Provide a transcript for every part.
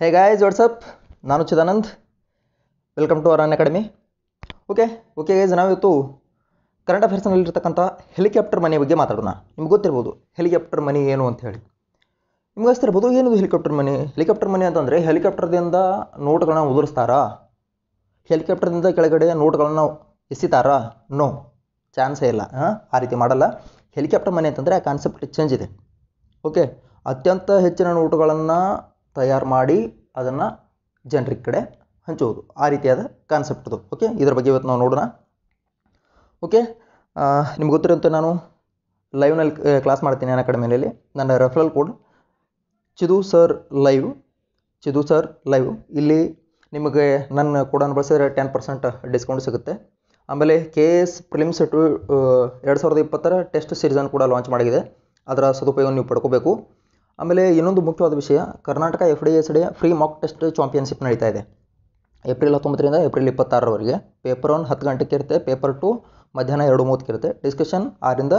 ಹೇ guys what's up ನಾನು Chidanand welcome to ಅರಾನ್ academy okay okay guys ನಾವಿವತ್ತು ಕರೆಂಟ್ ಅಫೇರ್ಸ್ನಲ್ಲಿರ್ತಕ್ಕಂಥ ಹೆಲಿಕಾಪ್ಟರ್ ಮನೆ ಬಗ್ಗೆ ಮಾತಾಡೋಣ ನಿಮ್ಗೆ ಗೊತ್ತಿರ್ಬೋದು ಹೆಲಿಕಾಪ್ಟರ್ ಮನಿ ಏನು ಅಂತ ಹೇಳಿ ನಿಮ್ಗೆ ಗೊತ್ತಿರ್ಬೋದು ಏನಿದು ಹೆಲಿಕಾಪ್ಟರ್ ಮನೆ ಹೆಲಿಕಾಪ್ಟರ್ ಮನೆ ಅಂತಂದರೆ ಹೆಲಿಕಾಪ್ಟರ್ದಿಂದ ನೋಟ್ಗಳನ್ನ ಉದುರಿಸ್ತಾರಾ ಹೆಲಿಕಾಪ್ಟರ್ದಿಂದ ಕೆಳಗಡೆ ನೋಟ್ಗಳನ್ನು ಎಸಿತಾರಾ ನೋ ಚಾನ್ಸೇ ಇಲ್ಲ ಹಾಂ ಆ ರೀತಿ ಮಾಡಲ್ಲ ಹೆಲಿಕಾಪ್ಟರ್ ಮನೆ ಅಂತಂದರೆ ಆ ಕಾನ್ಸೆಪ್ಟ್ ಚೇಂಜ್ ಇದೆ ಓಕೆ ಅತ್ಯಂತ ಹೆಚ್ಚಿನ ನೋಟುಗಳನ್ನು ತಯಾರು ಮಾಡಿ ಅದನ್ನು ಜನರಿಗೆ ಕಡೆ ಹಂಚೋದು ಆ ರೀತಿಯಾದ ಕಾನ್ಸೆಪ್ಟ್ ಅದು ಓಕೆ ಇದರ ಬಗ್ಗೆ ಇವತ್ತು ನಾವು ನೋಡೋಣ ಓಕೆ ನಿಮ್ಗೆ ಗೊತ್ತಿರೋಂಥ ನಾನು ಲೈವ್ನಲ್ಲಿ ಕ್ಲಾಸ್ ಮಾಡ್ತೀನಿ ನನ್ನ ಅಕಾಡೆಮಿಯಲ್ಲಿ ನನ್ನ referral code Chidu sir live Chidu sir live ಇಲ್ಲಿ ನಿಮಗೆ ನನ್ನ ಕೋಡನ್ನು ಬಳಸಿದರೆ ಟೆನ್ ಪರ್ಸೆಂಟ್ ಡಿಸ್ಕೌಂಟ್ ಸಿಗುತ್ತೆ ಆಮೇಲೆ ಕೆ ಎಸ್ ಪ್ರಿಲಿಮ್ಸ್ ಟು ಎರಡು ಸಾವಿರದ ಇಪ್ಪತ್ತರ ಟೆಸ್ಟ್ ಸೀರೀಸನ್ನು ಕೂಡ ಲಾಂಚ್ ಮಾಡಿದೆ ಅದರ ಸದುಪಯೋಗ ನೀವು ಪಡ್ಕೋಬೇಕು ಆಮೇಲೆ ಇನ್ನೊಂದು ಮುಖ್ಯವಾದ ವಿಷಯ Karnataka F D S D free mock test championship ನಡೀತಾ ಇದೆ ಏಪ್ರಿಲ್ ಹತ್ತೊಂಬತ್ತರಿಂದ ಏಪ್ರಿಲ್ ಇಪ್ಪತ್ತಾರರವರೆಗೆ ಪೇಪರ್ ಒನ್ ಹತ್ತು ಗಂಟೆಗೆ ಇರುತ್ತೆ ಪೇಪರ್ ಟು ಮಧ್ಯಾಹ್ನ ಎರಡು ಮೂವತ್ತಕ್ಕೆ ಇರುತ್ತೆ ಡಿಸ್ಕಷನ್ ಆರಿಂದ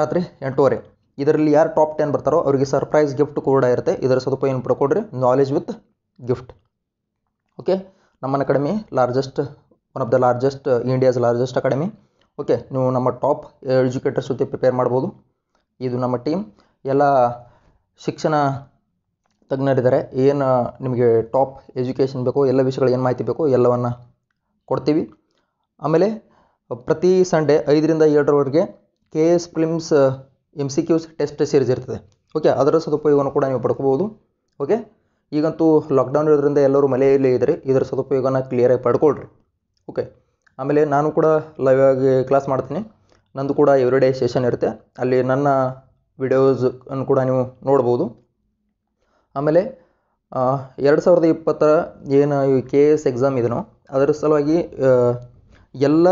ರಾತ್ರಿ ಎಂಟೂವರೆ ಇದರಲ್ಲಿ ಯಾರು ಟಾಪ್ ಟೆನ್ ಬರ್ತಾರೋ ಅವರಿಗೆ ಸರ್ಪ್ರೈಸ್ ಗಿಫ್ಟ್ ಕೂಡ ಇರುತ್ತೆ ಇದರ ಏನು ಪಡ್ಕೊಡ್ರಿ ನಾಲೆಜ್ ವಿತ್ ಗಿಫ್ಟ್ ಓಕೆ ನಮ್ಮ academy largest one of the largest India's largest academy okay ನೀವು ನಮ್ಮ ಟಾಪ್ ಎಜುಕೇಟರ್ಸ್ ಜೊತೆ ಪ್ರಿಪೇರ್ ಮಾಡ್ಬೋದು ಇದು ನಮ್ಮ ಟೀಮ್ ಎಲ್ಲ ಶಿಕ್ಷಣ ತಜ್ಞರಿದ್ದಾರೆ ಏನು ನಿಮಗೆ ಟಾಪ್ ಎಜುಕೇಷನ್ ಬೇಕೋ ಎಲ್ಲ ವಿಷಯಗಳು ಏನು ಮಾಹಿತಿ ಬೇಕೋ ಎಲ್ಲವನ್ನು ಕೊಡ್ತೀವಿ ಆಮೇಲೆ ಪ್ರತಿ ಸಂಡೇ ಐದರಿಂದ ಏಳರವರೆಗೆ K S films M C Qs test series ಇರ್ತದೆ ಓಕೆ ಅದರ ಸದುಪಯೋಗವನ್ನು ಕೂಡ ನೀವು ಪಡ್ಕೋಬೋದು ಓಕೆ ಈಗಂತೂ ಲಾಕ್ಡೌನ್ ಇರೋದ್ರಿಂದ ಎಲ್ಲರೂ ಮನೆಯಲ್ಲೇ ಇದ್ದರೆ ಇದರ ಸದುಪಯೋಗನ ಕ್ಲಿಯರಾಗಿ ಪಡ್ಕೊಳ್ರಿ ಓಕೆ ಆಮೇಲೆ ನಾನು ಕೂಡ ಲೈವ್ ಆಗಿ ಕ್ಲಾಸ್ ಮಾಡ್ತೀನಿ ನಂದು ಕೂಡ ಎವ್ರಿಡೇ ಸೆಷನ್ ಇರುತ್ತೆ ಅಲ್ಲಿ ನನ್ನ ವಿಡಿಯೋಸ್ ಅನ್ನು ಕೂಡ ನೀವು ನೋಡ್ಬೋದು ಆಮೇಲೆ ಎರಡು ಸಾವಿರದ ಇಪ್ಪತ್ತರ ಏನು ಈ ಕೆ ಎಸ್ ಎಕ್ಸಾಮ್ ಇದೆಯೋ ಅದರ ಸಲುವಾಗಿ ಎಲ್ಲ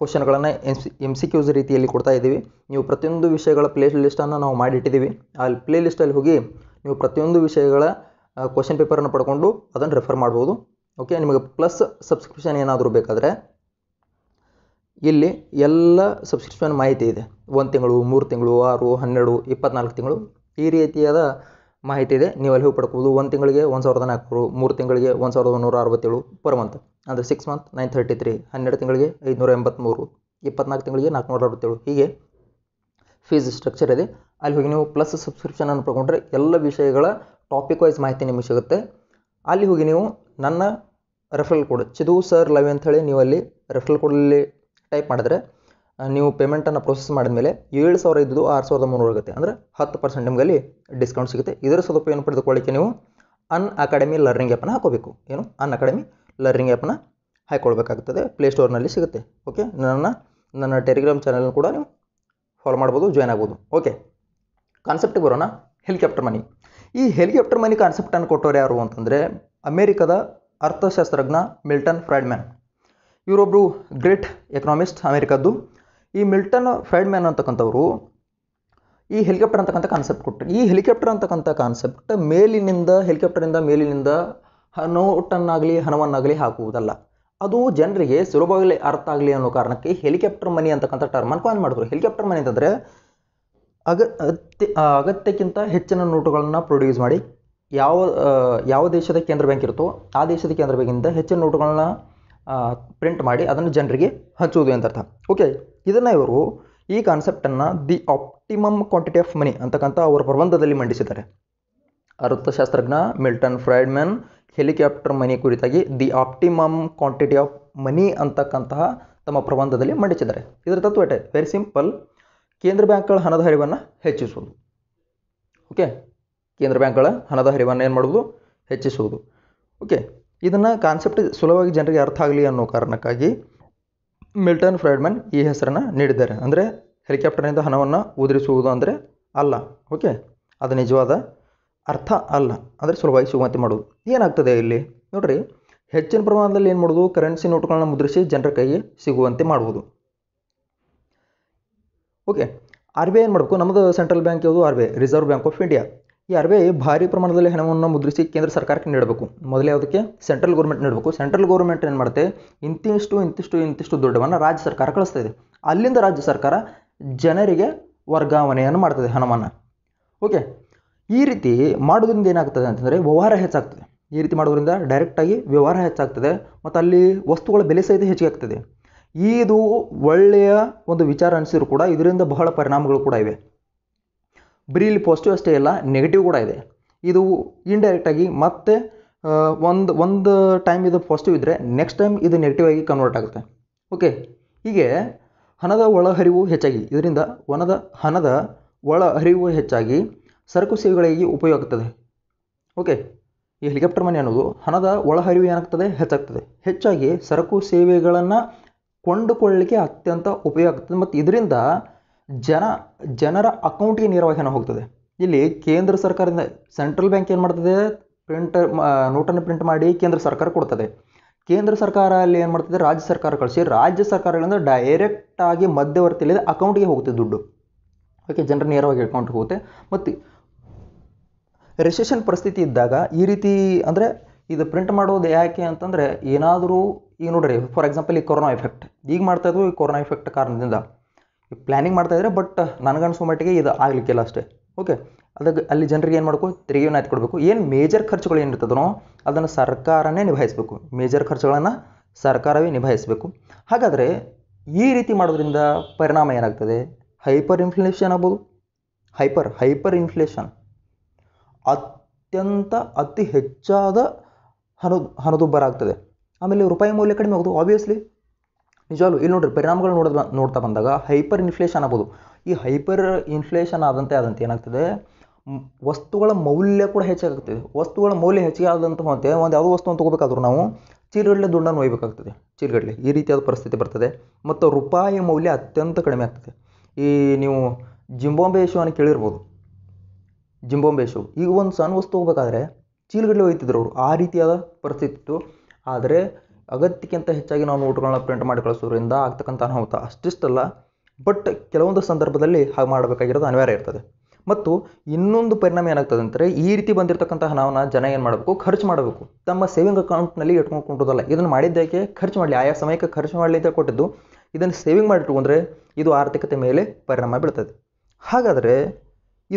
ಕ್ವಶನ್ಗಳನ್ನು M C M C Qs ರೀತಿಯಲ್ಲಿ ಕೊಡ್ತಾ ಇದ್ದೀವಿ ನೀವು ಪ್ರತಿಯೊಂದು ವಿಷಯಗಳ ಪ್ಲೇ ಲಿಸ್ಟನ್ನು ನಾವು ಮಾಡಿಟ್ಟಿದ್ದೀವಿ ಅಲ್ಲಿ ಪ್ಲೇ ಲಿಸ್ಟಲ್ಲಿ ಹೋಗಿ ನೀವು ಪ್ರತಿಯೊಂದು ವಿಷಯಗಳ ಕ್ವಶನ್ ಪೇಪರನ್ನು ಪಡ್ಕೊಂಡು ಅದನ್ನು ರೆಫರ್ ಮಾಡ್ಬೋದು ಓಕೆ ನಿಮಗೆ ಪ್ಲಸ್ ಸಬ್ಸ್ಕ್ರಿಪ್ಷನ್ ಏನಾದರೂ ಬೇಕಾದರೆ ಇಲ್ಲಿ ಎಲ್ಲ ಸಬ್ಸ್ಕ್ರಿಪ್ಷನ್ ಮಾಹಿತಿ ಇದೆ ಒಂದು ತಿಂಗಳು ಮೂರು ತಿಂಗಳು ಆರು ಹನ್ನೆರಡು ಇಪ್ಪತ್ನಾಲ್ಕು ತಿಂಗಳು ಈ ರೀತಿಯಾದ ಮಾಹಿತಿ ಇದೆ ನೀವು ಅಲ್ಲಿ ಹೋಗಿ ಪಡ್ಕೋಬೋದು ಒಂದು ತಿಂಗಳಿಗೆ ಒಂದು ಸಾವಿರದ ನಾಲ್ಕು ಮೂರು ತಿಂಗಳಿಗೆ ಒಂದು ಸಾವಿರದ ಒಂದೂರ ಅರವತ್ತೇಳು ಪರ್ ಮಂತ್ ಅಂದರೆ six month nine thirty three ಹನ್ನೆರಡು ತಿಂಗಳಿಗೆ ಐದುನೂರ ಎಂಬತ್ತ್ಮೂರು ಇಪ್ಪತ್ನಾಲ್ಕು ತಿಂಗಳಿಗೆ ನಾಲ್ಕುನೂರ ಅರವತ್ತೇಳು ಹೀಗೆ ಫೀಸ್ ಸ್ಟ್ರಕ್ಚರ್ ಇದೆ ಅಲ್ಲಿ ಹೋಗಿ ನೀವು ಪ್ಲಸ್ ಸಬ್ಸ್ಕ್ರಿಪ್ಷನನ್ನು ಪಡ್ಕೊಂಡ್ರೆ ಎಲ್ಲ ವಿಷಯಗಳ ಟಾಪಿಕ್ ವೈಸ್ ಮಾಹಿತಿ ನಿಮಗೆ ಸಿಗುತ್ತೆ ಅಲ್ಲಿ ಹೋಗಿ ನೀವು ನನ್ನ referral code Chidu sir love ಅಂಥೇಳಿ ನೀವು ಅಲ್ಲಿ ರೆಫ್ರಲ್ ಕೋಡಲ್ಲಿ ಟೈಪ್ ಮಾಡಿದ್ರೆ ನೀವು ಪೇಮೆಂಟನ್ನು ಪ್ರೊಸೆಸ್ ಮಾಡಿದ ಮೇಲೆ ಏಳು ಸಾವಿರ ಇದ್ದು ಆರು ಸಾವಿರದ ಮುನ್ನೂರು ಆಗುತ್ತೆ ಅಂದರೆ ಹತ್ತು ಪರ್ಸೆಂಟ್ ನಿಮಗಲ್ಲಿ ಡಿಸ್ಕೌಂಟ್ ಸಿಗುತ್ತೆ ಇದರ ಏನು ಪಡೆದುಕೊಳ್ಳಿಕ್ಕೆ ನೀವು ಅನ್ ಅಕಾಡೆಮಿ ಲರ್ನಿಂಗ್ ಆ್ಯಪನ್ನು ಹಾಕೋಬೇಕು ಏನು ಅನ್ ಅಕಾಡೆಮಿ ಲರ್ನಿಂಗ್ ಆ್ಯಪನ್ನು ಹಾಕೊಳ್ಬೇಕಾಗ್ತದೆ ಪ್ಲೇಸ್ಟೋರ್ನಲ್ಲಿ ಸಿಗುತ್ತೆ ಓಕೆ ನನ್ನ ನನ್ನ ಟೆಲಿಗ್ರಾಮ್ ಚಾನಲ್ನ ಕೂಡ ನೀವು ಫಾಲೋ ಮಾಡ್ಬೋದು ಜಾಯ್ನ್ ಆಗ್ಬೋದು ಓಕೆ ಕಾನ್ಸೆಪ್ಟಿಗೆ ಬರೋಣ ಹೆಲಿಕಾಪ್ಟರ್ ಮನಿ ಈ ಹೆಲಿಕಾಪ್ಟರ್ ಮನಿ ಕಾನ್ಸೆಪ್ಟನ್ನು ಕೊಟ್ಟವ್ರು ಯಾರು ಅಂತಂದರೆ ಅಮೇರಿಕದ ಅರ್ಥಶಾಸ್ತ್ರಜ್ಞ ಮಿಲ್ಟನ್ ಫ್ರಾಡ್ಮ್ಯಾನ್ ಇವರೊಬ್ಬರು ಗ್ರೇಟ್ ಎಕನಾಮಿಸ್ಟ್ ಅಮೇರಿಕದ್ದು ಈ ಮಿಲ್ಟನ್ ಫ್ರೈಡ್ ಮ್ಯಾನ್ ಅಂತಕ್ಕಂಥವ್ರು ಈ ಹೆಲಿಕಾಪ್ಟರ್ ಅಂತಕ್ಕಂಥ ಕಾನ್ಸೆಪ್ಟ್ ಕೊಟ್ಟರು ಈ ಹೆಲಿಕಾಪ್ಟರ್ ಅಂತಕ್ಕಂಥ ಕಾನ್ಸೆಪ್ಟ್ ಮೇಲಿನಿಂದ ಹೆಲಿಕಾಪ್ಟರಿಂದ ಮೇಲಿನಿಂದ ನೋಟನ್ನಾಗಲಿ ಹಣವನ್ನಾಗಲಿ ಹಾಕುವುದಲ್ಲ ಅದು ಜನರಿಗೆ ಸುಲಭವಾಗಿ ಅರ್ಥ ಆಗಲಿ ಅನ್ನೋ ಕಾರಣಕ್ಕೆ ಹೆಲಿಕಾಪ್ಟರ್ ಮನಿ ಅಂತಕ್ಕಂಥ ಅನ್ನು ಕಾಯಿನ್ ಮಾಡಿದ್ರು ಹೆಲಿಕಾಪ್ಟರ್ ಮನಿ ಅಂತಂದರೆ ಅಗ ಅಗತ್ಯಕ್ಕಿಂತ ಹೆಚ್ಚಿನ ನೋಟುಗಳನ್ನು ಪ್ರೊಡ್ಯೂಸ್ ಮಾಡಿ ಯಾವ ಯಾವ ದೇಶದ ಕೇಂದ್ರ ಬ್ಯಾಂಕ್ ಇರುತ್ತೋ ಆ ದೇಶದ ಕೇಂದ್ರ ಬ್ಯಾಂಕಿಂದ ಹೆಚ್ಚಿನ ನೋಟುಗಳನ್ನ ಪ್ರಿಂಟ್ ಮಾಡಿ ಅದನ್ನು ಜನರಿಗೆ ಹಂಚುವುದು ಎಂದರ್ಥ ಓಕೆ ಇದನ್ನು ಇವರು ಈ ಕಾನ್ಸೆಪ್ಟನ್ನು the optimum quantity of money ಅಂತಕ್ಕಂಥ ಅವರ ಪ್ರಬಂಧದಲ್ಲಿ ಮಂಡಿಸಿದ್ದಾರೆ ಅರ್ಥಶಾಸ್ತ್ರಜ್ಞ ಮಿಲ್ಟನ್ ಫ್ರೈಡ್ಮನ್ ಹೆಲಿಕಾಪ್ಟರ್ ಮನಿ ಕುರಿತಾಗಿ the optimum quantity of money ಅಂತಕ್ಕಂತಹ ತಮ್ಮ ಪ್ರಬಂಧದಲ್ಲಿ ಮಂಡಿಸಿದ್ದಾರೆ ಇದರ ತತ್ವ ಅಟೆ ವೆರಿ ಸಿಂಪಲ್ ಕೇಂದ್ರ ಬ್ಯಾಂಕ್ಗಳ ಹಣದ ಹರಿವನ್ನು ಹೆಚ್ಚಿಸುವುದು ಓಕೆ ಕೇಂದ್ರ ಬ್ಯಾಂಕ್ಗಳ ಹಣದ ಹರಿವನ್ನು ಏನು ಮಾಡುವುದು ಹೆಚ್ಚಿಸುವುದು ಓಕೆ ಇದನ್ನು ಕಾನ್ಸೆಪ್ಟ್ ಸುಲಭವಾಗಿ ಜನರಿಗೆ ಅರ್ಥ ಆಗಲಿ ಅನ್ನೋ ಕಾರಣಕ್ಕಾಗಿ ಮಿಲ್ಟನ್ ಫ್ರೈಡ್ಮನ್ ಈ ಹೆಸರನ್ನು ನೀಡಿದ್ದಾರೆ ಅಂದರೆ ಹೆಲಿಕಾಪ್ಟರ್ನಿಂದ ಹಣವನ್ನು ಉದುರಿಸುವುದು ಅಂದರೆ ಅಲ್ಲ ಓಕೆ ಅದು ನಿಜವಾದ ಅರ್ಥ ಅಲ್ಲ ಅಂದರೆ ಸುಲಭವಾಗಿ ಸಿಗುವಂತೆ ಮಾಡುವುದು ಏನಾಗ್ತದೆ ಇಲ್ಲಿ ನೋಡ್ರಿ ಹೆಚ್ಚಿನ ಪ್ರಮಾಣದಲ್ಲಿ ಏನು ಮಾಡೋದು ಕರೆನ್ಸಿ ನೋಟುಗಳನ್ನ ಮುದ್ರಿಸಿ ಜನರ ಕೈಗೆ ಸಿಗುವಂತೆ ಮಾಡುವುದು ಓಕೆ ಆರ್ ಬಿ ಐ ಏನು ಮಾಡಬೇಕು ನಮ್ಮದು ಸೆಂಟ್ರಲ್ ಬ್ಯಾಂಕ್ ಯಾವುದು R B I reserve bank of India ಈ ಆರ್ ಬಿ ಭಾರಿ ಪ್ರಮಾಣದಲ್ಲಿ ಹಣವನ್ನು ಮುದ್ರಿಸಿ ಕೇಂದ್ರ ಸರ್ಕಾರಕ್ಕೆ ನೀಡಬೇಕು ಮೊದಲೇ ಅದಕ್ಕೆ ಸೆಂಟ್ರಲ್ ಗೌರ್ಮೆಂಟ್ ನೀಡಬೇಕು ಸೆಂಟ್ರಲ್ ಗೌರ್ಮೆಂಟ್ ಏನು ಮಾಡುತ್ತೆ ಇಂತಿಷ್ಟು ಇಂತಿಷ್ಟು ಇಂತಿಷ್ಟು ದುಡ್ಡವನ್ನು ರಾಜ್ಯ ಸರ್ಕಾರ ಕಳಿಸ್ತಾ ಇದೆ ಅಲ್ಲಿಂದ ರಾಜ್ಯ ಸರ್ಕಾರ ಜನರಿಗೆ ವರ್ಗಾವಣೆಯನ್ನು ಮಾಡ್ತದೆ ಹಣವನ್ನು ಓಕೆ ಈ ರೀತಿ ಮಾಡೋದ್ರಿಂದ ಏನಾಗ್ತದೆ ಅಂತಂದರೆ ವ್ಯವಹಾರ ಹೆಚ್ಚಾಗ್ತದೆ ಈ ರೀತಿ ಮಾಡೋದ್ರಿಂದ ಡೈರೆಕ್ಟಾಗಿ ವ್ಯವಹಾರ ಹೆಚ್ಚಾಗ್ತದೆ ಮತ್ತು ಅಲ್ಲಿ ವಸ್ತುಗಳ ಬೆಲೆ ಸಹಿತ ಹೆಚ್ಚಿಗೆ ಆಗ್ತದೆ ಇದು ಒಳ್ಳೆಯ ಒಂದು ವಿಚಾರ ಅನಿಸಿದ್ರು ಕೂಡ ಇದರಿಂದ ಬಹಳ ಪರಿಣಾಮಗಳು ಕೂಡ ಇವೆ ಬರೀ ಇಲ್ಲಿ ಪಾಸಿಟಿವ್ ಅಷ್ಟೇ ಇಲ್ಲ ನೆಗೆಟಿವ್ ಕೂಡ ಇದೆ ಇದು ಇಂಡೈರೆಕ್ಟಾಗಿ ಮತ್ತೆ ಒಂದು ಒಂದು ಟೈಮ್ ಇದು ಪಾಸಿಟಿವ್ ಇದ್ದರೆ ನೆಕ್ಸ್ಟ್ ಟೈಮ್ ಇದು ನೆಗೆಟಿವ್ ಆಗಿ ಕನ್ವರ್ಟ್ ಆಗುತ್ತೆ ಓಕೆ ಹೀಗೆ ಹಣದ ಒಳಹರಿವು ಹೆಚ್ಚಾಗಿ ಇದರಿಂದ ಒನದ ಹಣದ ಒಳಹರಿವು ಹೆಚ್ಚಾಗಿ ಸರಕು ಸೇವೆಗಳಿಗೆ ಉಪಯೋಗ ಆಗ್ತದೆ ಓಕೆ ಈ ಹೆಲಿಕಾಪ್ಟರ್ ಮನೆ ಅನ್ನೋದು ಹಣದ ಒಳಹರಿವು ಏನಾಗ್ತದೆ ಹೆಚ್ಚಾಗ್ತದೆ ಹೆಚ್ಚಾಗಿ ಸರಕು ಸೇವೆಗಳನ್ನು ಕೊಂಡುಕೊಳ್ಳಲಿಕ್ಕೆ ಅತ್ಯಂತ ಉಪಯೋಗ ಆಗ್ತದೆ ಮತ್ತು ಇದರಿಂದ ಜನ ಜನರ ಅಕೌಂಟ್ಗೆ ನೇರವಾಗಿ ಹಣ ಹೋಗ್ತದೆ ಇಲ್ಲಿ ಕೇಂದ್ರ ಸರ್ಕಾರದಿಂದ ಸೆಂಟ್ರಲ್ ಬ್ಯಾಂಕ್ ಏನು ಮಾಡ್ತದೆ ಪ್ರಿಂಟ್ ನೋಟನ್ನು ಪ್ರಿಂಟ್ ಮಾಡಿ ಕೇಂದ್ರ ಸರ್ಕಾರ ಕೊಡ್ತದೆ ಕೇಂದ್ರ ಸರ್ಕಾರ ಅಲ್ಲಿ ಏನು ಮಾಡ್ತದೆ ರಾಜ್ಯ ಸರ್ಕಾರ ಕಳಿಸಿ ರಾಜ್ಯ ಸರ್ಕಾರಗಳಿಂದ ಡೈರೆಕ್ಟಾಗಿ ಮಧ್ಯವರ್ತಿಯಲ್ಲಿ ಅಕೌಂಟ್ಗೆ ಹೋಗುತ್ತೆ ದುಡ್ಡು ಓಕೆ ಜನರ ನೇರವಾಗಿ ಅಕೌಂಟ್ಗೆ ಹೋಗುತ್ತೆ ಮತ್ತು ರಿಸೆಷನ್ ಪರಿಸ್ಥಿತಿ ಇದ್ದಾಗ ಈ ರೀತಿ ಅಂದರೆ ಇದು ಪ್ರಿಂಟ್ ಮಾಡೋದು ಯಾಕೆ ಅಂತಂದರೆ ಏನಾದರೂ ಈಗ ನೋಡ್ರಿ ಫಾರ್ ಎಕ್ಸಾಂಪಲ್ ಈ ಕೊರೋನಾ ಎಫೆಕ್ಟ್ ಈಗ ಮಾಡ್ತಾ ಈ ಕೊರೋನಾ ಎಫೆಕ್ಟ್ ಕಾರಣದಿಂದ ಪ್ಲ್ಯಾನಿಂಗ್ ಮಾಡ್ತಾಯಿದ್ರೆ ಬಟ್ ನನಗನ್ಸೋ ಮಟ್ಟಿಗೆ ಇದು ಆಗಲಿಕ್ಕಿಲ್ಲ ಅಷ್ಟೇ ಓಕೆ ಅದಕ್ಕೆ ಅಲ್ಲಿ ಜನರಿಗೆ ಏನು ಮಾಡಬೇಕು ತೆರಿಗೆಯನ್ನು ಎತ್ಕೊಡ್ಬೇಕು ಕೊಡಬೇಕು ಏನು ಮೇಜರ್ ಖರ್ಚುಗಳು ಏನಿರ್ತದನೋ ಅದನ್ನು ಸರ್ಕಾರನೇ ನಿಭಾಯಿಸಬೇಕು ಮೇಜರ್ ಖರ್ಚುಗಳನ್ನು ಸರ್ಕಾರವೇ ನಿಭಾಯಿಸಬೇಕು ಹಾಗಾದರೆ ಈ ರೀತಿ ಮಾಡೋದ್ರಿಂದ ಪರಿಣಾಮ ಏನಾಗ್ತದೆ ಹೈಪರ್ ಇನ್ಫ್ಲೇಷನ್ ಆಗ್ಬೋದು ಹೈಪರ್ ಹೈಪರ್ ಇನ್ಫ್ಲೇಷನ್ ಅತ್ಯಂತ ಅತಿ ಹೆಚ್ಚಾದ ಹಣದು ಹಣದುಬ್ಬರ ಆಗ್ತದೆ ಆಮೇಲೆ ರೂಪಾಯಿ ಮೌಲ್ಯ ಕಡಿಮೆ ಆಗೋದು ಆಬ್ವಿಯಸ್ಲಿ ನಿಜವಾಗ್ಲೂ ಇಲ್ಲಿ ನೋಡ್ರಿ ಪರಿಣಾಮಗಳು ನೋಡಿದ ನೋಡ್ತಾ ಬಂದಾಗ ಹೈಪರ್ ಇನ್ಫ್ಲೇಷನ್ ಆಗ್ಬೋದು ಈ ಹೈಪರ್ ಇನ್ಫ್ಲೇಷನ್ ಆದಂತೆ ಆದಂತೆ ಏನಾಗ್ತದೆ ವಸ್ತುಗಳ ಮೌಲ್ಯ ಕೂಡ ಹೆಚ್ಚಾಗ್ತದೆ ವಸ್ತುಗಳ ಮೌಲ್ಯ ಹೆಚ್ಚಿಗೆ ಆದಂತಹ ಮತ್ತೆ ಒಂದು ಯಾವುದೋ ವಸ್ತುವನ್ನು ತೊಗೋಬೇಕಾದ್ರೂ ನಾವು ಚೀಲಗಡಲೆ ದುಂಡನ್ನು ಒಯ್ಬೇಕಾಗ್ತದೆ ಚೀಲಗಡಲೆ ಈ ರೀತಿಯಾದ ಪರಿಸ್ಥಿತಿ ಬರ್ತದೆ ಮತ್ತು ರೂಪಾಯಿ ಮೌಲ್ಯ ಅತ್ಯಂತ ಕಡಿಮೆ ಆಗ್ತದೆ ಈ ನೀವು ಜಿಂಬಾಂಬೆ ಅನ್ನು ಕೇಳಿರ್ಬೋದು ಜಿಂಬಾಂಬೆ ಶೋ ಈಗ ಒಂದು ಸಣ್ಣ ವಸ್ತು ಹೋಗ್ಬೇಕಾದ್ರೆ ಚೀಲಗಡಲೆ ಒಯ್ತಿದ್ರು ಅವರು ಆ ರೀತಿಯಾದ ಪರಿಸ್ಥಿತಿ ಇತ್ತು ಆದರೆ ಅಗತ್ಯಕ್ಕಿಂತ ಹೆಚ್ಚಾಗಿ ನಾವು ನೋಟುಗಳನ್ನ ಪ್ರಿಂಟ್ ಮಾಡಿ ಕಳಿಸೋದ್ರಿಂದ ಆಗ್ತಕ್ಕಂಥ ಅನಾಹುತ ಅಷ್ಟಿಷ್ಟಲ್ಲ ಬಟ್ ಕೆಲವೊಂದು ಸಂದರ್ಭದಲ್ಲಿ ಹಾಗೆ ಮಾಡಬೇಕಾಗಿರೋದು ಅನಿವಾರ್ಯ ಇರ್ತದೆ ಮತ್ತು ಇನ್ನೊಂದು ಪರಿಣಾಮ ಏನಾಗ್ತದೆ ಅಂದರೆ ಈ ರೀತಿ ಬಂದಿರತಕ್ಕಂಥ ಹಣವನ್ನು ಜನ ಏನು ಮಾಡಬೇಕು ಖರ್ಚು ಮಾಡಬೇಕು ತಮ್ಮ ಸೇವಿಂಗ್ ಅಕೌಂಟ್ನಲ್ಲಿ ಇಟ್ಕೊಂಡ್ಕೊಂಡೋದಲ್ಲ ಇದನ್ನು ಮಾಡಿದ್ದಕ್ಕೆ ಖರ್ಚು ಮಾಡಲಿ ಆಯಾ ಸಮಯಕ್ಕೆ ಖರ್ಚು ಮಾಡಲಿ ಅಂತ ಕೊಟ್ಟಿದ್ದು ಇದನ್ನು ಸೇವಿಂಗ್ ಮಾಡಿಟ್ಕೊಂಡ್ರೆ ಇದು ಆರ್ಥಿಕತೆ ಮೇಲೆ ಪರಿಣಾಮ ಬೀಳ್ತದೆ ಹಾಗಾದರೆ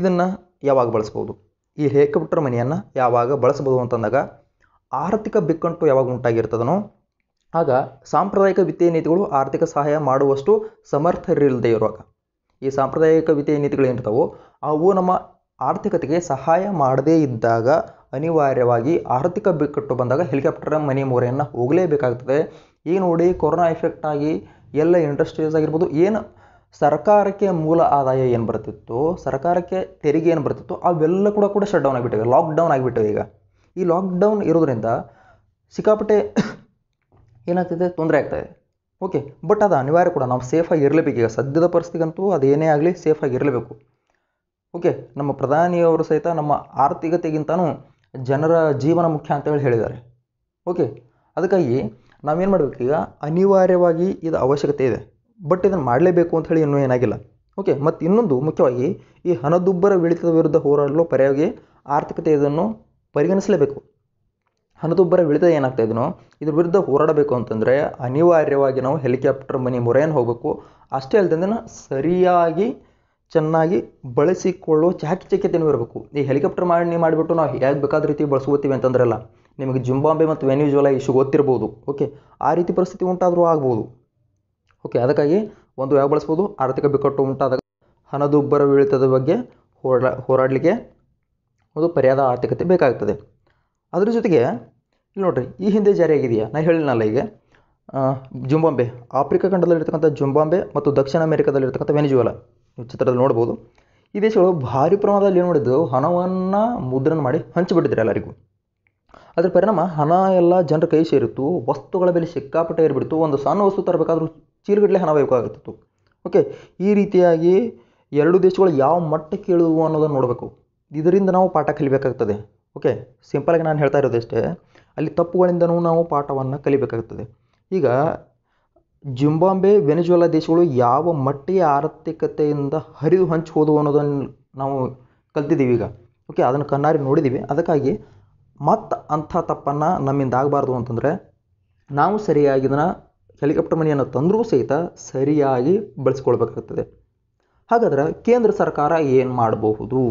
ಇದನ್ನು ಯಾವಾಗ ಬಳಸ್ಬೋದು ಈ ಹೇಕಬಿಟ್ರ ಮನೆಯನ್ನು ಯಾವಾಗ ಬಳಸ್ಬೋದು ಅಂತಂದಾಗ ಆರ್ಥಿಕ ಬಿಕ್ಕಂಟು ಯಾವಾಗ ಉಂಟಾಗಿರ್ತದನೋ ಆಗ ಸಾಂಪ್ರದಾಯಿಕ ವಿತ್ತೀಯ ನೀತಿಗಳು ಆರ್ಥಿಕ ಸಹಾಯ ಮಾಡುವಷ್ಟು ಸಮರ್ಥರಿಲ್ಲದೆ ಇರುವಾಗ ಈ ಸಾಂಪ್ರದಾಯಿಕ ವಿತ್ತೀಯ ನೀತಿಗಳೇನಿರ್ತಾವೋ ಅವು ನಮ್ಮ ಆರ್ಥಿಕತೆಗೆ ಸಹಾಯ ಮಾಡದೇ ಇದ್ದಾಗ ಅನಿವಾರ್ಯವಾಗಿ ಆರ್ಥಿಕ ಬಿಕ್ಕಟ್ಟು ಬಂದಾಗ ಹೆಲಿಕಾಪ್ಟರ್ ಮನೆ ಮೂರೆಯನ್ನು ಹೋಗಲೇಬೇಕಾಗ್ತದೆ ಈ ನೋಡಿ ಕೊರೋನಾ ಎಫೆಕ್ಟ್ ಆಗಿ ಎಲ್ಲ ಇಂಡಸ್ಟ್ರೀಸ್ ಆಗಿರ್ಬೋದು ಏನು ಸರ್ಕಾರಕ್ಕೆ ಮೂಲ ಆದಾಯ ಏನು ಬರ್ತಿತ್ತು ಸರ್ಕಾರಕ್ಕೆ ತೆರಿಗೆ ಏನು ಬರ್ತಿತ್ತು ಅವೆಲ್ಲ ಕೂಡ ಕೂಡ ಶಟ್ ಡೌನ್ ಆಗಿಬಿಟ್ಟಿವೆ ಲಾಕ್ಡೌನ್ ಆಗಿಬಿಟ್ಟಿವೆ ಈಗ ಈ ಲಾಕ್ಡೌನ್ ಇರೋದ್ರಿಂದ ಸಿಕ್ಕಾಪಟ್ಟೆ ಏನಾಗ್ತಿದೆ ತೊಂದರೆ ಆಗ್ತಾಯಿದೆ ಓಕೆ ಬಟ್ ಅದು ಅನಿವಾರ್ಯ ಕೂಡ ನಾವು ಸೇಫಾಗಿ ಇರಲೇಬೇಕು ಈಗ ಸದ್ಯದ ಪರಿಸ್ಥಿತಿಗಂತೂ ಏನೇ ಆಗಲಿ ಸೇಫಾಗಿ ಇರಲೇಬೇಕು ಓಕೆ ನಮ್ಮ ಪ್ರಧಾನಿಯವರು ಸಹಿತ ನಮ್ಮ ಆರ್ಥಿಕತೆಗಿಂತನೂ ಜನರ ಜೀವನ ಮುಖ್ಯ ಹೇಳಿ ಹೇಳಿದ್ದಾರೆ ಓಕೆ ಅದಕ್ಕಾಗಿ ನಾವೇನು ಮಾಡಬೇಕು ಈಗ ಅನಿವಾರ್ಯವಾಗಿ ಇದು ಅವಶ್ಯಕತೆ ಇದೆ ಬಟ್ ಇದನ್ನು ಮಾಡಲೇಬೇಕು ಅಂತ ಹೇಳಿ ಇನ್ನೂ ಏನಾಗಿಲ್ಲ ಓಕೆ ಮತ್ತು ಇನ್ನೊಂದು ಮುಖ್ಯವಾಗಿ ಈ ಹಣದುಬ್ಬರ ವಿಳಿತದ ವಿರುದ್ಧ ಹೋರಾಡಲು ಪರ್ಯಾಗಿ ಆರ್ಥಿಕತೆ ಇದನ್ನು ಪರಿಗಣಿಸಲೇಬೇಕು ಹಣದುಬ್ಬರ ವಿಳಿತದ ಏನಾಗ್ತಾ ಇದ್ರ ವಿರುದ್ಧ ಹೋರಾಡಬೇಕು ಅಂತಂದರೆ ಅನಿವಾರ್ಯವಾಗಿ ನಾವು ಹೆಲಿಕಾಪ್ಟರ್ ಮನಿ ಮೊರೆಯನ್ನು ಹೋಗಬೇಕು ಅಷ್ಟೇ ಅಲ್ಲದೆ ಸರಿಯಾಗಿ ಚೆನ್ನಾಗಿ ಬಳಸಿಕೊಳ್ಳೋ ಚಾಕಚಕ್ಯತೆಯೂ ಇರಬೇಕು ಈ ಹೆಲಿಕಾಪ್ಟರ್ ಮಾಡಿ ಮಾಡಿಬಿಟ್ಟು ನಾವು ಹೇಗೆ ಬೇಕಾದ ರೀತಿ ಬಳಸ್ಕೋತೀವಿ ಅಂತಂದ್ರಲ್ಲ ನಿಮಗೆ ಜಿಂಬಾಂಬೆ ಮತ್ತು ವೆನ್ಯೂಜ್ವಲ ಇಶ್ಯೂ ಗೊತ್ತಿರ್ಬೋದು ಓಕೆ ಆ ರೀತಿ ಪರಿಸ್ಥಿತಿ ಉಂಟಾದರೂ ಆಗ್ಬೋದು ಓಕೆ ಅದಕ್ಕಾಗಿ ಒಂದು ಯಾವ ಬಳಸ್ಬೋದು ಆರ್ಥಿಕ ಬಿಕ್ಕಟ್ಟು ಉಂಟಾದಾಗ ಹಣದುಬ್ಬರ ಬಗ್ಗೆ ಹೋರಾ ಹೋರಾಡಲಿಕ್ಕೆ ಒಂದು ಪರ್ಯಾದ ಆರ್ಥಿಕತೆ ಬೇಕಾಗ್ತದೆ ಅದರ ಜೊತೆಗೆ ಇಲ್ಲಿ ನೋಡಿರಿ ಈ ಹಿಂದೆ ಜಾರಿಯಾಗಿದೆಯಾ ನಾನು ಹೇಳಿನಲ್ಲ ಈಗ ಜುಂಬಾಂಬೆ ಆಫ್ರಿಕಾ ಖಂಡದಲ್ಲಿರ್ತಕ್ಕಂಥ ಜುಂಬಾಂಬೆ ಮತ್ತು ದಕ್ಷಿಣ ಅಮೆರಿಕಾದಲ್ಲಿರ್ತಕ್ಕಂಥ ವೆನಿಜುವೆಲಾ ಚಿತ್ರದಲ್ಲಿ ನೋಡ್ಬೋದು ಈ ದೇಶಗಳು ಭಾರಿ ಪ್ರಮಾಣದಲ್ಲಿ ಏನು ಮಾಡಿದ್ದು ಹಣವನ್ನು ಮುದ್ರಣ ಮಾಡಿ ಹಂಚಿಬಿಟ್ಟಿದ್ರು ಎಲ್ಲರಿಗೂ ಅದರ ಪರಿಣಾಮ ಹಣ ಎಲ್ಲ ಜನರ ಕೈ ಸೇರಿತ್ತು ವಸ್ತುಗಳ ಬೆಲೆ ಸಿಕ್ಕಾಪಟ್ಟೆ ಏರ್ಬಿಡ್ತು ಒಂದು ಸಣ್ಣ ವಸ್ತು ತರಬೇಕಾದ್ರೂ ಚೀಲಗಟ್ಟಲೆ ಹಣ ಬೇಕಾಗುತ್ತಿತ್ತು ಓಕೆ ಈ ರೀತಿಯಾಗಿ ಎರಡು ದೇಶಗಳು ಯಾವ ಮಟ್ಟಕ್ಕೆ ಇಳುವು ಅನ್ನೋದನ್ನು ನೋಡಬೇಕು ಇದರಿಂದ ನಾವು ಪಾಠ ಕಲಿಬೇಕಾಗ್ತದೆ ಓಕೆ ಸಿಂಪಲಾಗಿ ನಾನು ಹೇಳ್ತಾ ಇರೋದು ಅಷ್ಟೇ ಅಲ್ಲಿ ತಪ್ಪುಗಳಿಂದಲೂ ನಾವು ಪಾಠವನ್ನು ಕಲಿಬೇಕಾಗ್ತದೆ ಈಗ ಜಿಂಬಾಂಬೆ ವೆನೆಜುವೆಲಾ ದೇಶಗಳು ಯಾವ ಮಟ್ಟಿಯ ಆರ್ಥಿಕತೆಯಿಂದ ಹರಿದು ಹಂಚಿ ಹೋದವು ಅನ್ನೋದನ್ನು ನಾವು ಕಲ್ತಿದ್ದೀವಿ ಈಗ ಓಕೆ ಅದನ್ನು ಕಣ್ಣಾರೆ ನೋಡಿದ್ದೀವಿ ಅದಕ್ಕಾಗಿ ಮತ್ತು ಅಂಥ ತಪ್ಪನ್ನು ನಮ್ಮಿಂದ ಆಗಬಾರ್ದು ಅಂತಂದರೆ ನಾವು ಸರಿಯಾಗಿ ಇದನ್ನು ಹೆಲಿಕಾಪ್ಟರ್ ಮನಿಯನ್ನು ತಂದರೂ ಸಹಿತ ಸರಿಯಾಗಿ ಬಳಸ್ಕೊಳ್ಬೇಕಾಗ್ತದೆ ಹಾಗಾದ್ರೆ ಕೇಂದ್ರ ಸರ್ಕಾರ ಏನು ಮಾಡಬಹುದು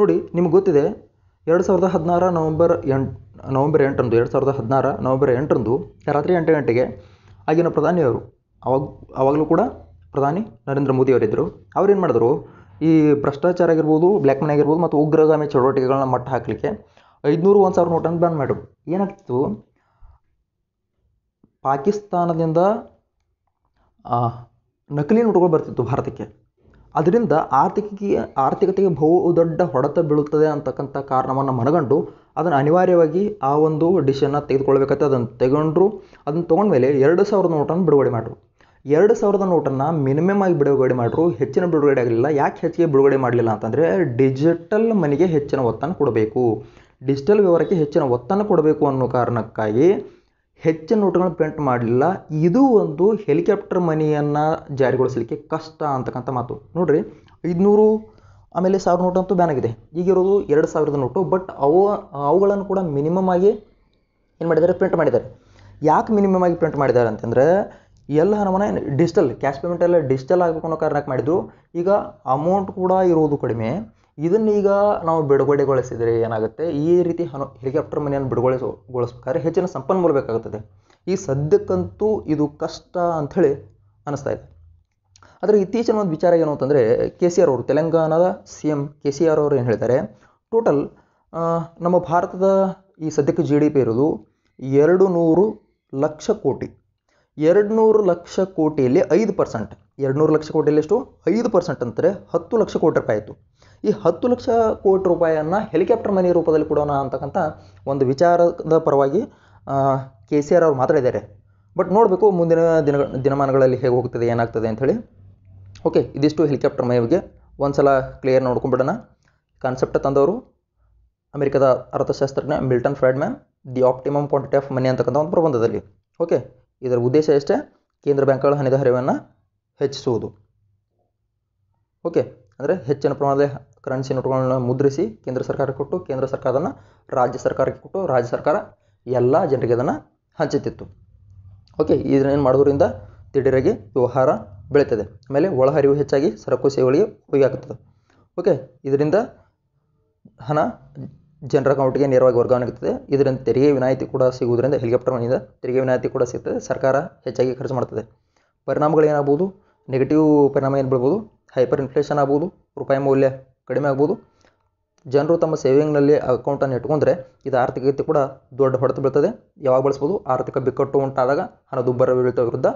ನೋಡಿ ನಿಮ್ಗೆ ಗೊತ್ತಿದೆ ಎರಡು ಸಾವಿರದ ಹದಿನಾರ ನವಂಬರ್ ಎಂಟು ನವೆಂಬರ್ ಎಂಟರಂದು ಎರಡು ಸಾವಿರದ ಹದಿನಾರ ನವೆಂಬರ್ ಎಂಟರಂದು ರಾತ್ರಿ ಎಂಟು ಗಂಟೆಗೆ ಆಗಿನ ಪ್ರಧಾನಿಯವರು ಅವಾಗ ಅವಾಗಲೂ ಕೂಡ ಪ್ರಧಾನಿ ನರೇಂದ್ರ ಮೋದಿ ಅವರಿದ್ದರು ಅವ್ರು ಏನು ಮಾಡಿದ್ರು ಈ ಭ್ರಷ್ಟಾಚಾರ ಆಗಿರ್ಬೋದು ಬ್ಲ್ಯಾಕ್ ಮನಿ ಆಗಿರ್ಬೋದು ಮತ್ತು ಉಗ್ರಗಾಮಿ ಚಟುವಟಿಕೆಗಳನ್ನ ಮಟ್ಟ ಹಾಕಲಿಕ್ಕೆ ಐದುನೂರು ಒಂದು ಸಾವಿರ ನೋಟನ್ನು ಬ್ಯಾನ್ ಮಾಡಿದ್ರು ಏನಾಗ್ತಿತ್ತು ಪಾಕಿಸ್ತಾನದಿಂದ ನಕಲಿ ನೋಟುಗಳು ಬರ್ತಿತ್ತು ಭಾರತಕ್ಕೆ ಅದರಿಂದ ಆರ್ಥಿಕ ಆರ್ಥಿಕತೆಗೆ ಬಹು ದೊಡ್ಡ ಹೊಡೆತ ಬೀಳುತ್ತದೆ ಅಂತಕ್ಕಂಥ ಕಾರಣವನ್ನು ಮನಗಂಡು ಅದನ್ನು ಅನಿವಾರ್ಯವಾಗಿ ಆ ಒಂದು ಡಿಶನ್ನು ತೆಗೆದುಕೊಳ್ಬೇಕಂತ ಅದನ್ನು ತಗೊಂಡ್ರು ಅದನ್ನು ತೊಗೊಂಡ್ಮೇಲೆ ಎರಡು ಸಾವಿರದ ನೋಟನ್ನು ಬಿಡುಗಡೆ ಮಾಡ್ರು ಎರಡು ಸಾವಿರದ ನೋಟನ್ನು ಮಿನಿಮಮ್ ಆಗಿ ಬಿಡುಗಡೆ ಮಾಡಿದ್ರು ಹೆಚ್ಚಿನ ಬಿಡುಗಡೆ ಆಗಲಿಲ್ಲ ಯಾಕೆ ಹೆಚ್ಚಿಗೆ ಬಿಡುಗಡೆ ಮಾಡಲಿಲ್ಲ ಅಂತಂದರೆ ಡಿಜಿಟಲ್ ಮನಿಗೆ ಹೆಚ್ಚಿನ ಒತ್ತನ್ನು ಕೊಡಬೇಕು ಡಿಜಿಟಲ್ ವ್ಯವಹಾರಕ್ಕೆ ಹೆಚ್ಚಿನ ಒತ್ತನ್ನು ಕೊಡಬೇಕು ಅನ್ನೋ ಕಾರಣಕ್ಕಾಗಿ ಹೆಚ್ಚಿನ ನೋಟುಗಳನ್ನು ಪ್ರಿಂಟ್ ಮಾಡಲಿಲ್ಲ ಇದು ಒಂದು ಹೆಲಿಕಾಪ್ಟರ್ ಮನಿಯನ್ನು ಜಾರಿಗೊಳಿಸಲಿಕ್ಕೆ ಕಷ್ಟ ಅಂತಕ್ಕಂಥ ಮಾತು ನೋಡಿರಿ ಐದುನೂರು ಆಮೇಲೆ ಸಾವಿರ ಅಂತೂ ಬ್ಯಾನ್ ಆಗಿದೆ ಈಗಿರೋದು ಎರಡು ಸಾವಿರದ ನೋಟು ಬಟ್ ಅವು ಅವುಗಳನ್ನು ಕೂಡ ಮಿನಿಮಮ್ ಆಗಿ ಏನು ಮಾಡಿದ್ದಾರೆ ಪ್ರಿಂಟ್ ಮಾಡಿದ್ದಾರೆ ಯಾಕೆ ಮಿನಿಮಮ್ ಆಗಿ ಪ್ರಿಂಟ್ ಮಾಡಿದ್ದಾರೆ ಅಂತಂದರೆ ಎಲ್ಲ ನಮ್ಮನೆ ಡಿಜಿಟಲ್ ಕ್ಯಾಶ್ ಪೇಮೆಂಟ್ ಎಲ್ಲ ಡಿಜಿಟಲ್ ಆಗಬೇಕು ಅನ್ನೋ ಕಾರಣಕ್ಕೆ ಮಾಡಿದ್ರು ಈಗ ಅಮೌಂಟ್ ಕೂಡ ಇರೋದು ಕಡಿಮೆ ಇದನ್ನೀಗ ನಾವು ಬಿಡುಗಡೆಗೊಳಿಸಿದರೆ ಏನಾಗುತ್ತೆ ಈ ರೀತಿ ಹನು ಹೆಲಿಕಾಪ್ಟರ್ ಮನೆಯನ್ನು ಬಿಡುಗಡೆಗೊಳಿಸಬೇಕಾದ್ರೆ ಹೆಚ್ಚಿನ ಸಂಪನ್ಮೂಲ ಬೇಕಾಗುತ್ತದೆ ಈ ಸದ್ಯಕ್ಕಂತೂ ಇದು ಕಷ್ಟ ಅಂಥೇಳಿ ಅನ್ನಿಸ್ತಾ ಇದೆ ಆದರೆ ಇತ್ತೀಚಿನ ಒಂದು ವಿಚಾರ ಏನು ಅಂತಂದರೆ ಕೆ ಸಿ ಆರ್ ಅವರು ತೆಲಂಗಾಣದ C M K C R ಅವರು ಏನು ಹೇಳ್ತಾರೆ ಟೋಟಲ್ ನಮ್ಮ ಭಾರತದ ಈ ಸದ್ಯಕ್ಕೆ ಜಿ ಡಿ ಪಿ ಇರೋದು ಎರಡು ನೂರು ಲಕ್ಷ ಕೋಟಿ ಎರಡು ನೂರು ಲಕ್ಷ ಕೋಟಿಯಲ್ಲಿ ಐದು ಪರ್ಸೆಂಟ್ ಎರಡು ನೂರು ಲಕ್ಷ ಕೋಟಿಯಲ್ಲಿ ಎಷ್ಟು ಐದು ಪರ್ಸೆಂಟ್ ಅಂತಾರೆ ಹತ್ತು ಲಕ್ಷ ಕೋಟಿ ರೂಪಾಯಿ ಆಯಿತು ಈ ಹತ್ತು ಲಕ್ಷ ಕೋಟಿ ರೂಪಾಯಿಯನ್ನು ಹೆಲಿಕಾಪ್ಟರ್ ಮನಿ ರೂಪದಲ್ಲಿ ಕೊಡೋಣ ಅಂತಕ್ಕಂಥ ಒಂದು ವಿಚಾರದ ಪರವಾಗಿ ಕೆ ಸಿ ಆರ್ ಅವರು ಮಾತಾಡಿದ್ದಾರೆ ಬಟ್ ನೋಡಬೇಕು ಮುಂದಿನ ದಿನ ದಿನಮಾನಗಳಲ್ಲಿ ಹೇಗೆ ಹೋಗ್ತದೆ ಏನಾಗ್ತದೆ ಅಂಥೇಳಿ ಓಕೆ ಇದಿಷ್ಟು ಹೆಲಿಕಾಪ್ಟರ್ ಮೈ ಬಗ್ಗೆ ಒಂದು ಸಲ ಕ್ಲಿಯರ್ ನೋಡ್ಕೊಂಬಿಡೋಣ ಕಾನ್ಸೆಪ್ಟ್ ತಂದವರು ಅಮೆರಿಕದ ಅರ್ಥಶಾಸ್ತ್ರಜ್ಞ Milton Friedman the optimum quantity of money ಅಂತಕ್ಕಂಥ ಒಂದು ಪ್ರಬಂಧದಲ್ಲಿ ಓಕೆ ಇದರ ಉದ್ದೇಶ ಎಷ್ಟೇ ಕೇಂದ್ರ ಬ್ಯಾಂಕ್ಗಳ ಹಣದ ಹರಿವನ್ನು ಹೆಚ್ಚಿಸುವುದು ಓಕೆ ಅಂದರೆ ಹೆಚ್ಚಿನ ಪ್ರಮಾಣದಲ್ಲಿ ಕರೆನ್ಸಿ ನೋಟುಗಳನ್ನ ಮುದ್ರಿಸಿ ಕೇಂದ್ರ ಸರ್ಕಾರಕ್ಕೆ ಕೊಟ್ಟು ಕೇಂದ್ರ ಸರ್ಕಾರ ಅದನ್ನು ರಾಜ್ಯ ಸರ್ಕಾರಕ್ಕೆ ಕೊಟ್ಟು ರಾಜ್ಯ ಸರ್ಕಾರ ಎಲ್ಲ ಜನರಿಗೆ ಅದನ್ನು ಹಂಚುತ್ತಿತ್ತು ಓಕೆ ಇದನ್ನೇನು ಮಾಡೋದ್ರಿಂದ ದಿಢೀರಾಗಿ ವ್ಯವಹಾರ ಬೆಳೀತದೆ ಆಮೇಲೆ ಒಳಹರಿವು ಹೆಚ್ಚಾಗಿ ಸರಕು ಸೇವೆಗಳಿಗೆ ಉಪಯೋಗ ಓಕೆ ಇದರಿಂದ ಹಣ ಜನರ ಅಕೌಂಟ್ಗೆ ನೇರವಾಗಿ ವರ್ಗಾವಣೆ ಆಗ್ತದೆ ಇದರಿಂದ ತೆರಿಗೆ ವಿನಾಯಿತಿ ಕೂಡ ಸಿಗುವುದರಿಂದ ಹೆಲಿಕಾಪ್ಟರ್ ಮನೆಯಿಂದ ತೆರಿಗೆ ವಿನಾಯಿತಿ ಕೂಡ ಸಿಗ್ತದೆ ಸರ್ಕಾರ ಹೆಚ್ಚಾಗಿ ಖರ್ಚು ಮಾಡ್ತದೆ ಪರಿಣಾಮಗಳು ಏನಾಗ್ಬೋದು ನೆಗೆಟಿವ್ ಪರಿಣಾಮ ಏನು ಬೀಳ್ಬೋದು ಹೈಪರ್ ಇನ್ಫ್ಲೇಷನ್ ಆಗ್ಬೋದು ರೂಪಾಯಿ ಮೌಲ್ಯ ಕಡಿಮೆ ಆಗ್ಬೋದು ಜನರು ತಮ್ಮ ಸೇವಿಂಗ್ನಲ್ಲಿ ಅಕೌಂಟನ್ನು ಇಟ್ಕೊಂಡ್ರೆ ಇದು ಆರ್ಥಿಕತೆ ಕೂಡ ದೊಡ್ಡ ಹೊಡೆತ ಬೀಳ್ತದೆ ಯಾವಾಗ ಬಳಸ್ಬೋದು ಆರ್ಥಿಕ ಬಿಕ್ಕಟ್ಟು ಉಂಟಾದಾಗ ಹಣದುಬ್ಬರ ವಿರುದ್ಧ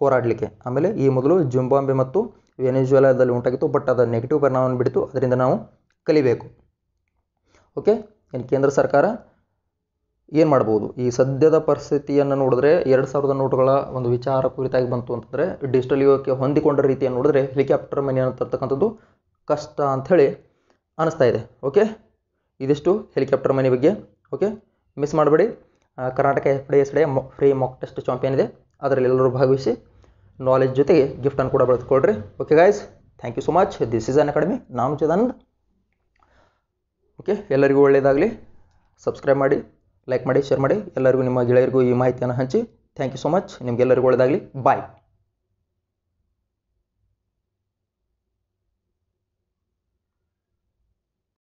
ಹೋರಾಡಲಿಕ್ಕೆ ಆಮೇಲೆ ಈ ಮೊದಲು ಜಿಂಬಾಂಬೆ ಮತ್ತು ವೆನೆಜುವೆಲಾದಲ್ಲಿ ಉಂಟಾಗಿತ್ತು ಬಟ್ ಅದು ನೆಗೆಟಿವ್ ಪರಿಣಾಮವನ್ನು ಬಿಡಿತು ಅದರಿಂದ ನಾವು ಕಲಿಬೇಕು ಓಕೆ ಏನು ಕೇಂದ್ರ ಸರ್ಕಾರ ಏನು ಮಾಡ್ಬೋದು ಈ ಸದ್ಯದ ಪರಿಸ್ಥಿತಿಯನ್ನು ನೋಡಿದ್ರೆ ಎರಡು ಸಾವಿರದ ನೋಟುಗಳ ಒಂದು ವಿಚಾರ ಕುರಿತಾಗಿ ಬಂತು ಅಂತಂದರೆ ಡಿಜಿಟಲ್ ಯುಗಕ್ಕೆ ಹೊಂದಿಕೊಂಡ ರೀತಿಯನ್ನು ನೋಡಿದ್ರೆ ಹೆಲಿಕಾಪ್ಟರ್ ಮನಿ ಅಂತಕ್ಕಂಥದ್ದು ಕಷ್ಟ ಅಂಥೇಳಿ ಅನ್ನಿಸ್ತಾ ಇದೆ ಓಕೆ ಇದಿಷ್ಟು ಹೆಲಿಕಾಪ್ಟರ್ ಮನಿ ಬಗ್ಗೆ ಓಕೆ ಮಿಸ್ ಮಾಡಬೇಡಿ Karnataka F D S D free mock test champion ಇದೆ ಅದರಲ್ಲಿ ಎಲ್ಲರೂ ಭಾಗವಹಿಸಿ ನಾಲೆಜ್ ಜೊತೆಗೆ ಗಿಫ್ಟನ್ನು ಕೂಡ ಬಳಸ್ಕೊಳ್ರಿ okay guys thank you so much this is Unacademy ನಾನು ಚಿದಾನಂದ್ ಓಕೆ ಎಲ್ಲರಿಗೂ ಒಳ್ಳೆಯದಾಗಲಿ ಸಬ್ಸ್ಕ್ರೈಬ್ ಮಾಡಿ ಲೈಕ್ ಮಾಡಿ ಶೇರ್ ಮಾಡಿ ಎಲ್ಲರಿಗೂ ನಿಮ್ಮ ಗೆಳೆಯರಿಗೂ ಈ ಮಾಹಿತಿಯನ್ನು ಹಂಚಿ ಥ್ಯಾಂಕ್ ಯು ಸೊ ಮಚ್ ನಿಮಗೆಲ್ಲರಿಗೂ ಒಳ್ಳೆಯದಾಗಲಿ ಬಾಯ್